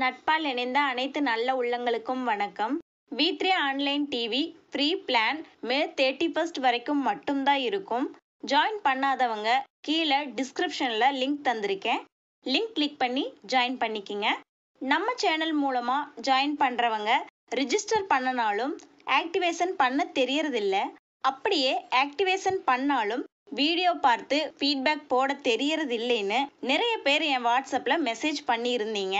நட்பால் இணைந்த அனைத்து நல்ல உள்ளங்களுக்கும் வணக்கம் V three online TV free plan May thirty first வரைக்கும் மட்டும்தான் இருக்கும் ஜாயின் பண்ணாதவங்க கீழே டிஸ்கிரிப்ஷனில் லிங்க் தந்திருக்கேன் லிங்க் கிளிக் பண்ணி ஜாயின் பண்ணிக்கிங்க நம்ம சேனல் மூலமாக ஜாயின் பண்ணுறவங்க ரிஜிஸ்டர் பண்ணனாலும் ஆக்டிவேஷன் பண்ண தெரியறதில்ல அப்படியே ஆக்டிவேஷன் பண்ணாலும் வீடியோ பார்த்து ஃபீட்பேக் போட தெரியறது இல்லைன்னு நிறைய பேர் என் வாட்ஸ்அப்பில் மெசேஜ் பண்ணியிருந்தீங்க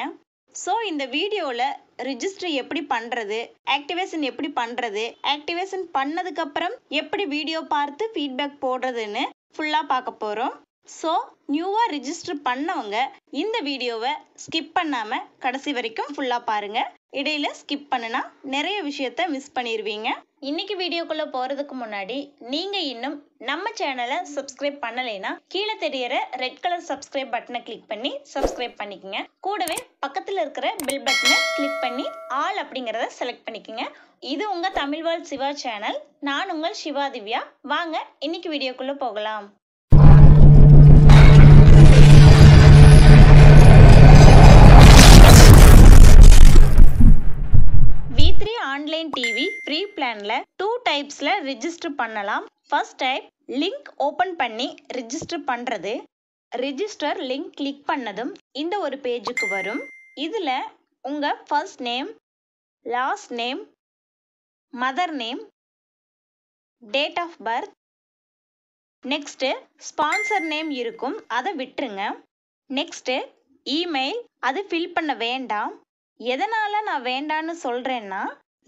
ஸோ இந்த வீடியோவில் ரிஜிஸ்டர் எப்படி பண்ணுறது ஆக்டிவேஷன் எப்படி பண்ணுறது ஆக்டிவேஷன் பண்ணதுக்கப்புறம் எப்படி வீடியோ பார்த்து ஃபீட்பேக் போடுறதுன்னு ஃபுல்லாக பார்க்க போகிறோம் ஸோ நியூவாக ரிஜிஸ்டர் பண்ணவங்க இந்த வீடியோவை ஸ்கிப் பண்ணாமல் கடைசி வரைக்கும் ஃபுல்லாக பாருங்கள் இடையில ஸ்கிப் பண்ணுனா நிறைய விஷயத்த மிஸ் பண்ணிடுவீங்க இன்னைக்கு வீடியோக்குள்ளே போகிறதுக்கு முன்னாடி நீங்கள் இன்னும் நம்ம சேனலை சப்ஸ்கிரைப் பண்ணலைன்னா கீழே தெரியிற ரெட் கலர் சப்ஸ்கிரைப் பட்டனை கிளிக் பண்ணி சப்ஸ்கிரைப் பண்ணிக்கோங்க கூடவே பக்கத்தில் இருக்கிற பில் பட்டனை கிளிக் பண்ணி ஆல் அப்படிங்கிறத செலக்ட் பண்ணிக்கோங்க இது உங்கள் வாழ் சிவா சேனல் நான் உங்கள் சிவா திவ்யா வாங்க இன்னைக்கு வீடியோக்குள்ளே போகலாம் ஆன்லைன் டிவி ப்ரீ பிளானில் டூ டைப்ஸில் ரிஜிஸ்டர் பண்ணலாம் ஃபர்ஸ்ட் டைப் லிங்க் ஓப்பன் பண்ணி ரிஜிஸ்டர் பண்ணுறது ரிஜிஸ்டர் லிங்க் கிளிக் பண்ணதும் இந்த ஒரு பேஜுக்கு வரும் இதில் உங்கள் first name last name mother name date of birth next sponsor name இருக்கும் அதை விட்டுருங்க நெக்ஸ்ட்டு இமெயில் அது ஃபில் பண்ண வேண்டாம் எதனால் நான் வேண்டான்னு சொல்கிறேன்னா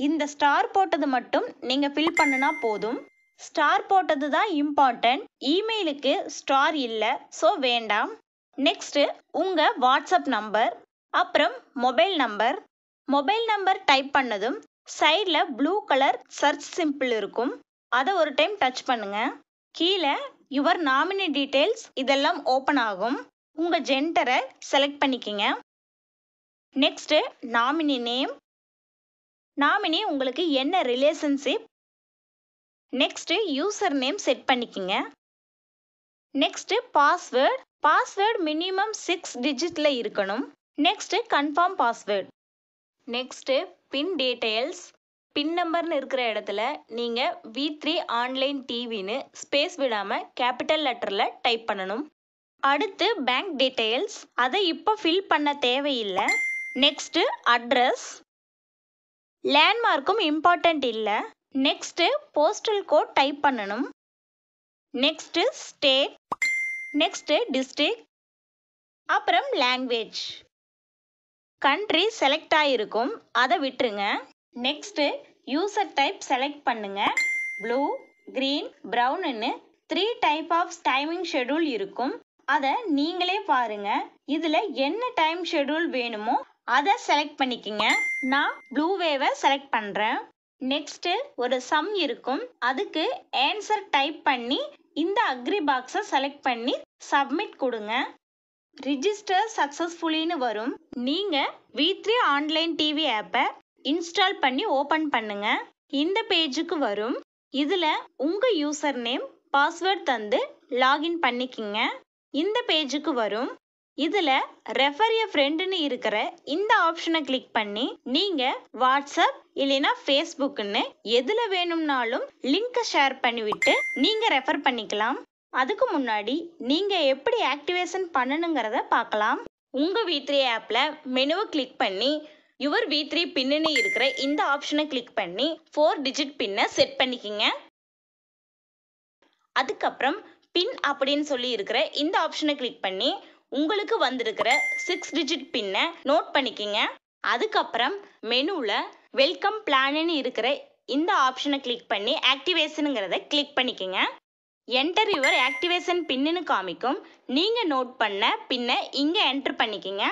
இந்த ஸ்டார் போட்டது மட்டும் நீங்கள் ஃபில் பண்ணுனா போதும் ஸ்டார் போட்டது தான் இம்பார்ட்டன்ட் இமெயிலுக்கு ஸ்டார் இல்லை ஸோ வேண்டாம் நெக்ஸ்ட்டு உங்கள் வாட்ஸ்அப் நம்பர் அப்புறம் mobile number mobile number type பண்ணதும் சைடில் ப்ளூ கலர் சர்ச் சிம்பிள் இருக்கும் அதை ஒரு டைம் டச் பண்ணுங்க கீழே யுவர் நாமினி டீட்டெயில்ஸ் இதெல்லாம் ஓப்பன் ஆகும் உங்கள் ஜென்டரை செலக்ட் பண்ணிக்கிங்க நெக்ஸ்ட்டு நாமினி நேம் நாமினி உங்களுக்கு என்ன relationship next user name set பண்ணிக்கிங்க next password password minimum six டிஜிட்டில் இருக்கணும் next confirm password next pin details pin நம்பர்னு இருக்கிற இடத்துல நீங்கள் வி த்ரீ ஆன்லைன் டிவின்னு ஸ்பேஸ் விடாமல் கேபிட்டல் லெட்டரில் டைப் பண்ணணும் அடுத்து பேங்க் டீட்டெயில்ஸ் அதை இப்போ ஃபில் பண்ண தேவையில்லை நெக்ஸ்ட்டு அட்ரஸ் லேண்ட்மார்க்கும் இம்பார்ட்டண்ட் இல்லை நெக்ஸ்ட்டு போஸ்டல் கோட் டைப் பண்ணணும் நெக்ஸ்ட்டு ஸ்டேட் நெக்ஸ்ட்டு டிஸ்ட்ரிக் அப்புறம் லாங்குவேஜ் கண்ட்ரி செலக்ட் ஆகிருக்கும் அதை விட்டுருங்க நெக்ஸ்ட்டு யூசர் டைப் செலக்ட் பண்ணுங்க ப்ளூ க்ரீன் ப்ரௌன்னு three type of timing schedule இருக்கும் அதை நீங்களே பாருங்க இதில் என்ன டைம் ஷெடியூல் வேணுமோ அதை செலக்ட் பண்ணிக்கங்க நான் ப்ளூ வேவை செலக்ட் பண்ணுறேன் நெக்ஸ்ட்டு ஒரு சம் இருக்கும் அதுக்கு ஆன்சர் டைப் பண்ணி இந்த அக்ரி பாக்ஸை செலக்ட் பண்ணி சப்மிட் கொடுங்க ரிஜிஸ்டர் சக்ஸஸ்ஃபுல்லின்னு வரும் நீங்கள் வி த்ரீ ஆன்லைன் டிவி ஆப்பை இன்ஸ்டால் பண்ணி ஓப்பன் பண்ணுங்க இந்த பேஜுக்கு வரும் இதில் உங்கள் யூசர் நேம் பாஸ்வேர்ட் தந்து லாகின் பண்ணிக்கிங்க இந்த பேஜுக்கு வரும் இதில் ரெஃபர் எ ஃப்ரெண்டுன்னு இருக்கிற இந்த ஆப்ஷனை கிளிக் பண்ணி நீங்கள் வாட்ஸ்அப் இல்லைனா ஃபேஸ்புக்குன்னு எதில் வேணும்னாலும் லிங்கை ஷேர் பண்ணிவிட்டு நீங்கள் ரெஃபர் பண்ணிக்கலாம் அதுக்கு முன்னாடி நீங்கள் எப்படி ஆக்டிவேஷன் பண்ணணுங்கிறத பார்க்கலாம் உங்கள் வி த்ரீ ஆப்பில் மெனுவை கிளிக் பண்ணி யுவர் வி த்ரீ பின்னு இருக்கிற இந்த ஆப்ஷனை கிளிக் பண்ணி ஃபோர் டிஜிட் பின்னை செட் பண்ணிக்கிங்க அதுக்கப்புறம் பின் அப்படின்னு சொல்லி இருக்கிற இந்த ஆப்ஷனை கிளிக் பண்ணி உங்களுக்கு வந்திருக்கிற சிக்ஸ் டிஜிட் பின்னை நோட் பண்ணிக்கிங்க அதுக்கப்புறம் மெனுவில் வெல்கம் பிளான்னு இருக்கிற இந்த ஆப்ஷனை கிளிக் பண்ணி ஆக்டிவேஷனுங்கிறத கிளிக் பண்ணிக்கோங்க என்டர் யுவர் ஆக்டிவேஷன் பின்னு காமிக்கும் நீங்கள் நோட் பண்ண பின்னை இங்கே என்ட்ரு பண்ணிக்கிங்க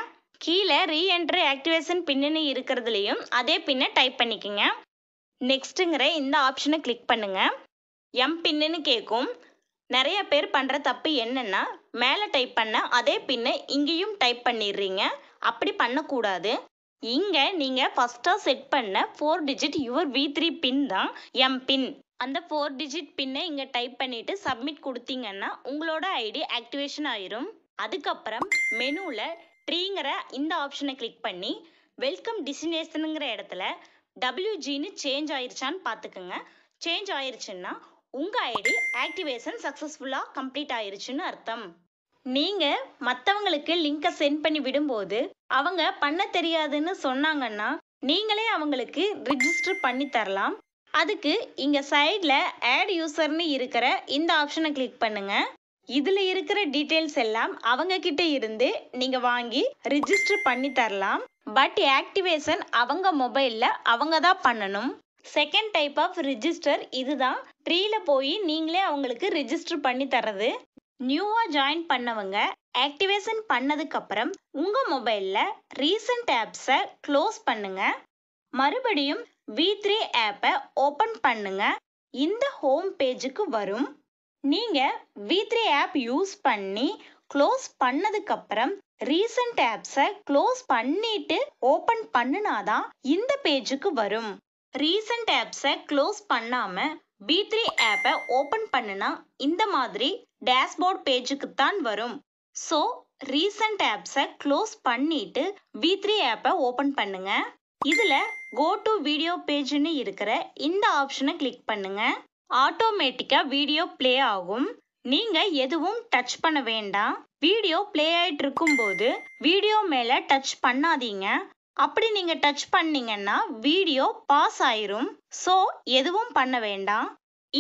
கீழே ரீஎன்ட்ரு ஆக்டிவேஷன் பின்னுன்னு இருக்கிறதுலையும் அதே பின்னை டைப் பண்ணிக்கிங்க நெக்ஸ்ட்டுங்கிற இந்த ஆப்ஷனை கிளிக் பண்ணுங்கள் எம் பின்னு கேட்கும் நிறைய பேர் பண்ணுற தப்பு என்னென்னா மேலே டைப் பண்ண அதே பின்னை இங்கேயும் டைப் பண்ணிடுறீங்க அப்படி பண்ணக்கூடாது இங்கே நீங்கள் ஃபர்ஸ்டா செட் பண்ண four digit your V three pin தான் எம் பின் அந்த ஃபோர் டிஜிட் பின்னை இங்கே டைப் பண்ணிவிட்டு சப்மிட் கொடுத்தீங்கன்னா உங்களோட ஐடி ஆக்டிவேஷன் ஆயிரும் அதுக்கப்புறம் மெனுவில் ட்ரீங்கிற இந்த ஆப்ஷனை கிளிக் பண்ணி வெல்கம் டிசினேஷனுங்கிற இடத்துல டபிள்யூஜின்னு சேஞ்ச் ஆயிருச்சான்னு பார்த்துக்கோங்க சேஞ்ச் ஆயிருச்சுன்னா உங்கள் ஐடி ஆக்டிவேஷன் சக்ஸஸ்ஃபுல்லாக கம்ப்ளீட் ஆயிருச்சுன்னு அர்த்தம் நீங்கள் மற்றவங்களுக்கு லிங்கை சென்ட் பண்ணி விடும்போது அவங்க பண்ண தெரியாதுன்னு சொன்னாங்கன்னா நீங்களே அவங்களுக்கு ரிஜிஸ்டர் பண்ணி தரலாம் அதுக்கு இங்கே சைடில் ஆட் யூசர்னு இருக்கிற இந்த ஆப்ஷனை கிளிக் பண்ணுங்கள் இதில் இருக்கிற டீட்டெயில்ஸ் எல்லாம் அவங்க கிட்ட இருந்து நீங்கள் வாங்கி ரிஜிஸ்டர் பண்ணி தரலாம் பட் ஆக்டிவேஷன் அவங்க மொபைலில் அவங்க தான் பண்ணணும் செகண்ட் டைப் ஆஃப் ரிஜிஸ்டர் இதுதான் ட்ரீல போய் நீங்களே அவங்களுக்கு ரிஜிஸ்டர் பண்ணி தர்றது நியூவாக ஜாயின் பண்ணவங்க ஆக்டிவேஷன் பண்ணதுக்கப்புறம் உங்கள் மொபைலில் ரீசன்ட் ஆப்ஸை க்ளோஸ் பண்ணுங்கள் மறுபடியும் வி த்ரீ ஆப்பை ஓப்பன் பண்ணுங்கள் இந்த ஹோம் பேஜுக்கு வரும் நீங்கள் வி த்ரீ ஆப் யூஸ் பண்ணி க்ளோஸ் பண்ணதுக்கப்புறம் ரீசன்ட் ஆப்ஸை க்ளோஸ் பண்ணிட்டு ஓப்பன் பண்ணுனாதான் இந்த பேஜுக்கு வரும் ரீசன்ட் ஆப்ஸை க்ளோஸ் பண்ணாமல் பி த்ரீ ஆப்பை ஓப்பன் பண்ணுனா இந்த மாதிரி டேஷ்போர்ட் பேஜுக்கு தான் வரும் ஸோ ரீசன்ட் ஆப்ஸை க்ளோஸ் பண்ணிட்டு பி த்ரீ ஆப்பை ஓப்பன் பண்ணுங்க இதில் கோ டு வீடியோ பேஜ்னு இருக்கிற இந்த ஆப்ஷனை கிளிக் பண்ணுங்க ஆட்டோமேட்டிக்காக வீடியோ ப்ளே ஆகும் நீங்க எதுவும் டச் பண்ண வேண்டாம் வீடியோ ப்ளே ஆயிட்டு இருக்கும்போது வீடியோ மேல டச் பண்ணாதீங்க அப்படி நீங்கள் டச் பண்ணீங்கன்னா வீடியோ பாஸ் ஆயிரும் ஸோ எதுவும் பண்ண வேண்டாம்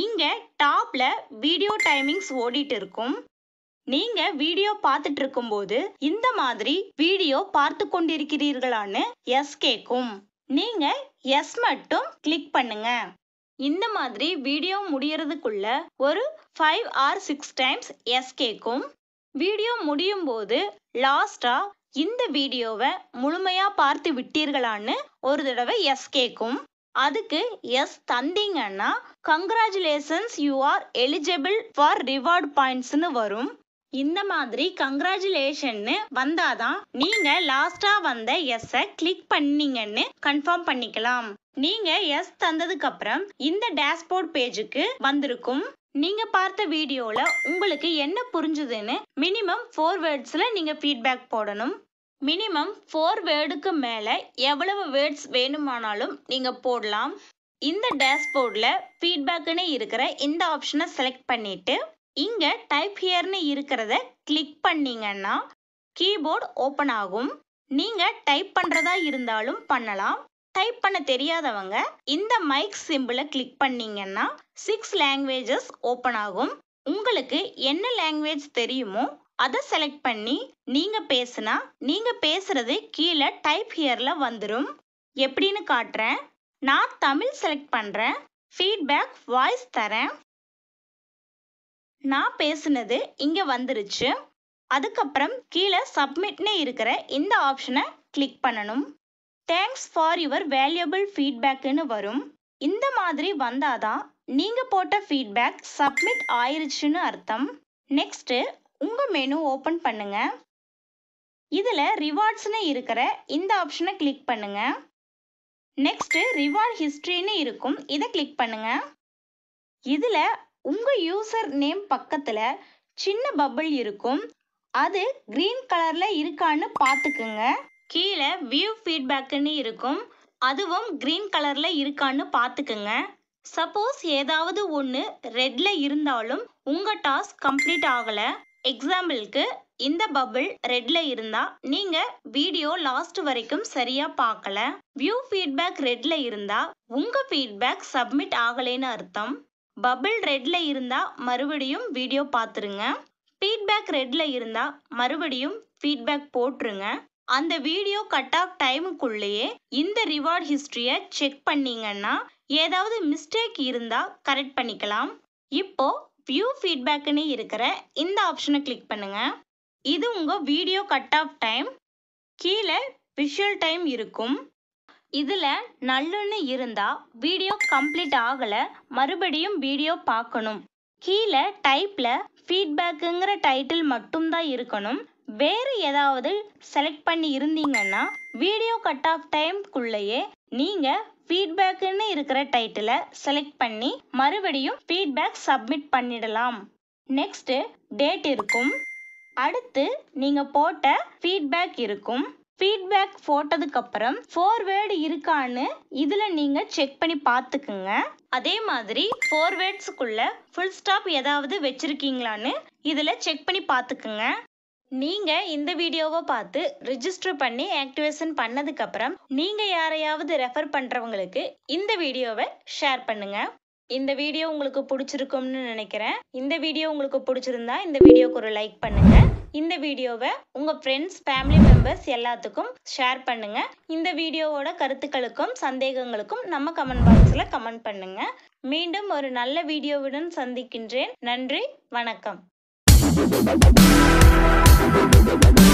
இங்கே டாப்பில் வீடியோ டைமிங்ஸ் ஓடிட்டு இருக்கும் நீங்கள் வீடியோ பார்த்துட்டு இருக்கும்போது இந்த மாதிரி வீடியோ பார்த்து கொண்டிருக்கிறீர்களான்னு எஸ் கேட்கும் நீங்கள் எஸ் மட்டும் கிளிக் பண்ணுங்க இந்த மாதிரி வீடியோ முடியறதுக்குள்ள ஒரு five or six times yes கேட்கும் வீடியோ முடியும் போது லாஸ்டாக இந்த வீடியோவை முழுமையாக பார்த்து விட்டீர்களான்னு ஒரு தடவை எஸ் கேட்கும் அதுக்கு எஸ் தந்தீங்கன்னா congratulations you are eligible for reward பாயிண்ட்ஸ்னு வரும் இந்த மாதிரி கங்க்ராச்சுலேஷன்னு வந்தாதான் நீங்க லாஸ்டா வந்த எஸ்ஸை கிளிக் பண்ணீங்கன்னு கன்ஃபார்ம் பண்ணிக்கலாம் நீங்க எஸ் தந்ததுக்கு அப்புறம் இந்த டேஷ்போர்ட் பேஜுக்கு வந்திருக்கும் நீங்க பார்த்த வீடியோல உங்களுக்கு என்ன புரிஞ்சுதுன்னு மினிமம் ஃபோர் வேர்ட்ஸ்ல நீங்க ஃபீட்பேக் போடணும் மினிமம் ஃபோர் வேர்டுக்கு மேலே எவ்வளவு வேர்ட்ஸ் வேணுமானாலும் நீங்கள் போடலாம் இந்த டேஷ்போர்டில் ஃபீட்பேக்னு இருக்கிற இந்த ஆப்ஷனை செலக்ட் பண்ணிவிட்டு இங்கே டைப் ஹியர்னு இருக்கிறத கிளிக் பண்ணீங்கன்னா கீபோர்டு ஓப்பன் ஆகும் நீங்கள் டைப் பண்ணுறதா இருந்தாலும் பண்ணலாம் டைப் பண்ண தெரியாதவங்க இந்த மைக் சிம்பிளை கிளிக் பண்ணீங்கன்னா சிக்ஸ் லாங்குவேஜஸ் ஓப்பன் ஆகும் உங்களுக்கு என்ன லாங்குவேஜ் தெரியுமோ அதை செலக்ட் பண்ணி நீங்கள் பேசுனா நீங்கள் பேசுகிறது கீழே டைப் ஹியரில் வந்துடும் எப்படின்னு காட்டுறேன் நான் தமிழ் செலக்ட் பண்ணுறேன் ஃபீட்பேக் வாய்ஸ் தரேன் நான் பேசுனது இங்கே வந்துருச்சு அதுக்கப்புறம் கீழே சப்மிட்னே இருக்கிற இந்த ஆப்ஷனை கிளிக் பண்ணணும் தேங்க்ஸ் ஃபார் யுவர் வேல்யூபிள் ஃபீட்பேக்குன்னு வரும் இந்த மாதிரி வந்தாதான் நீங்கள் போட்ட ஃபீட்பேக் சப்மிட் ஆயிருச்சுன்னு அர்த்தம் நெக்ஸ்ட்டு உங்கள் மெனு ஓப்பன் பண்ணுங்கள் இதில் ரிவார்ட்ஸ்னு இருக்கிற இந்த ஆப்ஷனை கிளிக் பண்ணுங்கள் நெக்ஸ்ட்டு ரிவார்ட் ஹிஸ்ட்ரின்னு இருக்கும் இதை கிளிக் பண்ணுங்கள் இதில் உங்கள் யூசர் நேம் பக்கத்தில் சின்ன பபிள் இருக்கும் அது க்ரீன் கலரில் இருக்கான்னு பார்த்துக்குங்க கீழே வியூ ஃபீட்பேக்குன்னு இருக்கும் அதுவும் க்ரீன் கலரில் இருக்கான்னு பார்த்துக்குங்க சப்போஸ் ஏதாவது ஒன்று ரெட்டில் இருந்தாலும் உங்கள் டாஸ்க் கம்ப்ளீட் ஆகலை எக்ஸாம்பிளுக்கு இந்த பபிள் ரெட்ல இருந்தா நீங்க வீடியோ லாஸ்ட் வரைக்கும் சரியா பார்க்கல வியூ ஃபீட்பேக் ரெட்ல இருந்தா உங்க ஃபீட்பேக் சப்மிட் ஆகலைன்னு அர்த்தம் பபிள் ரெட்ல இருந்தா மறுபடியும் வீடியோ பார்த்துருங்க ஃபீட்பேக் ரெட்ல இருந்தா மறுபடியும் ஃபீட்பேக் போட்டுருங்க அந்த வீடியோ கட் ஆஃப் டைமுக்குள்ளேயே இந்த ரிவார்ட் ஹிஸ்ட்ரியை செக் பண்ணிங்கன்னா ஏதாவது மிஸ்டேக் இருந்தால் கரெக்ட் பண்ணிக்கலாம் இப்போ வியூ ஃபீட்பேக்குன்னு இருக்கிற இந்த ஆப்ஷனை கிளிக் பண்ணுங்கள் இது உங்கள் வீடியோ கட் ஆஃப் டைம் கீழே விஷுவல் டைம் இருக்கும் இதில் நல்லுன்னு இருந்தால் வீடியோ கம்ப்ளீட் ஆகலை மறுபடியும் வீடியோ பார்க்கணும் கீழே டைப்பில் ஃபீட்பேக்குங்கிற டைட்டில் மட்டும்தான் இருக்கணும் வேறு ஏதாவது செலக்ட் பண்ணி இருந்தீங்கன்னா வீடியோ கட் ஆஃப் டைம்குள்ளேயே நீங்கள் ஃபீட்பேக்குன்னு இருக்கிற டைட்டிலை செலக்ட் பண்ணி மறுபடியும் ஃபீட்பேக் சப்மிட் பண்ணிடலாம் நெக்ஸ்ட்டு டேட் இருக்கும் அடுத்து நீங்கள் போட்ட ஃபீட்பேக் இருக்கும் ஃபீட்பேக் போட்டதுக்கப்புறம் ஃபோர்வேர்டு இருக்கான்னு இதில் நீங்கள் செக் பண்ணி பார்த்துக்குங்க அதே மாதிரி ஃபோர்வேர்ட்ஸுக்குள்ள ஃபுல் ஸ்டாப் ஏதாவது வச்சுருக்கீங்களான்னு இதில் செக் பண்ணி பார்த்துக்குங்க நீங்கள் இந்த வீடியோவை பார்த்து ரிஜிஸ்டர் பண்ணி ஆக்டிவேஷன் பண்ணதுக்கப்புறம் நீங்கள் யாரையாவது ரெஃபர் பண்ணுறவங்களுக்கு இந்த வீடியோவை ஷேர் பண்ணுங்கள் இந்த வீடியோ உங்களுக்கு பிடிச்சிருக்கும்னு நினைக்கிறேன் இந்த வீடியோ உங்களுக்கு பிடிச்சிருந்தா இந்த வீடியோக்கு ஒரு லைக் பண்ணுங்க இந்த வீடியோவை உங்கள் ஃப்ரெண்ட்ஸ் ஃபேமிலி மெம்பர்ஸ் எல்லாத்துக்கும் ஷேர் பண்ணுங்க இந்த வீடியோவோட கருத்துக்களுக்கும் சந்தேகங்களுக்கும் நம்ம கமெண்ட் பாக்ஸில் கமெண்ட் பண்ணுங்க மீண்டும் ஒரு நல்ல வீடியோவுடன் சந்திக்கின்றேன் நன்றி வணக்கம் Yeah, yeah, yeah.